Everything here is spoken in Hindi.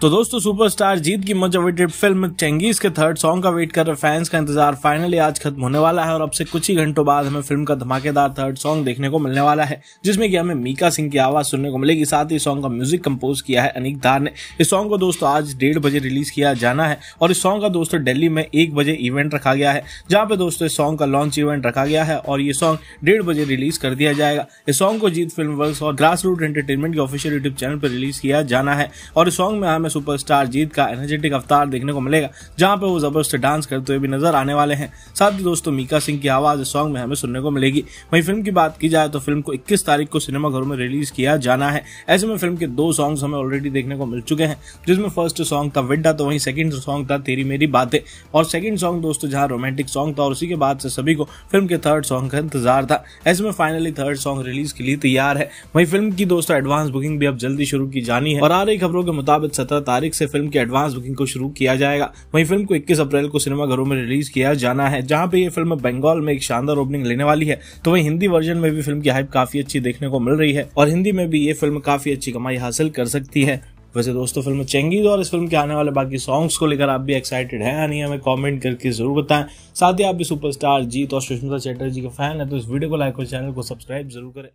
तो दोस्तों सुपरस्टार जीत की मच अवेटेड फिल्म चंगीज के थर्ड सॉन्ग का वेट कर रहे फैंस का इंतजार फाइनली आज खत्म होने वाला है और अब से कुछ ही घंटों बाद हमें फिल्म का धमाकेदार थर्ड सॉन्ग देखने को मिलने वाला है जिसमें कि हमें मीका सिंह की आवाज सुनने को मिलेगी साथ ही सॉन्ग का म्यूजिक कंपोज किया है अनिक धार ने इस सॉन्ग को दोस्तों आज डेढ़ बजे रिलीज किया जाना है और इस सॉन्ग का दोस्तों दिल्ली में एक बजे इवेंट रखा गया है जहाँ पे दोस्तों इस सॉन्ग का लॉन्च इवेंट रखा गया है और ये सॉन्ग डेढ़ बजे रिलीज कर दिया जाएगा इस सॉन्ग को जीत फिल्म वर्क और ग्रास रूट एंटरटेनमेंट के ऑफिशियल यूट्यूब चैनल पर रिलीज किया जाना है और इस सॉन्ग में हमें में सुपरस्टार जीत का एनर्जेटिक अवतार देखने को मिलेगा जहाँ पे वो जबरदस्त डांस करते हुए भी नजर आने वाले हैं साथ ही दोस्तों मीका सिंह की आवाज इस सॉन्ग में हमें सुनने को मिलेगी वही फिल्म की बात की जाए तो फिल्म को इक्कीस तारीख को सिनेमाघरों में रिलीज किया जाना है ऐसे में फिल्म के दो सॉन्ग हमें ऑलरेडी देखने को मिल चुके हैं जिसमें फर्स्ट सॉन्ग था विड्डा तो वही सेकंड सॉन्ग था तेरी मेरी बातें और सेकंड सॉन्ग दोस्तों जहां रोमांटिक सॉन्ग था और उसी के बाद से सभी को फिल्म के थर्ड सॉन्ग का इंतजार था ऐसे में फाइनली थर्ड सॉन्ग रिलीज के लिए तैयार है वही फिल्म की दोस्तों एडवांस बुकिंग भी अब जल्दी शुरू की जानी है और आ रही खबरों के मुताबिक सत्रह सत्रह तारीख से फिल्म की एडवांस बुकिंग को शुरू किया जाएगा वहीं फिल्म को इक्कीस अप्रैल को सिनेमाघरों में रिलीज किया जाना है जहां पे ये फिल्म बंगाल में एक शानदार ओपनिंग लेने वाली है तो वही हिंदी वर्जन में भी फिल्म की हाइप काफी अच्छी देखने को मिल रही है और हिंदी में भी ये फिल्म काफी अच्छी कमाई हासिल कर सकती है वैसे दोस्तों फिल्म चेंगीज और इस फिल्म के आने वाले बाकी सॉन्ग्स को लेकर आप भी एक्साइटेड हैं नहीं हमें कमेंट करके जरूर बताएं साथ ही आप भी सुपरस्टार जीत और सुष्मिता चैटर्जी के फैन है तो इस वीडियो को लाइक और चैनल को सब्सक्राइब जरूर करें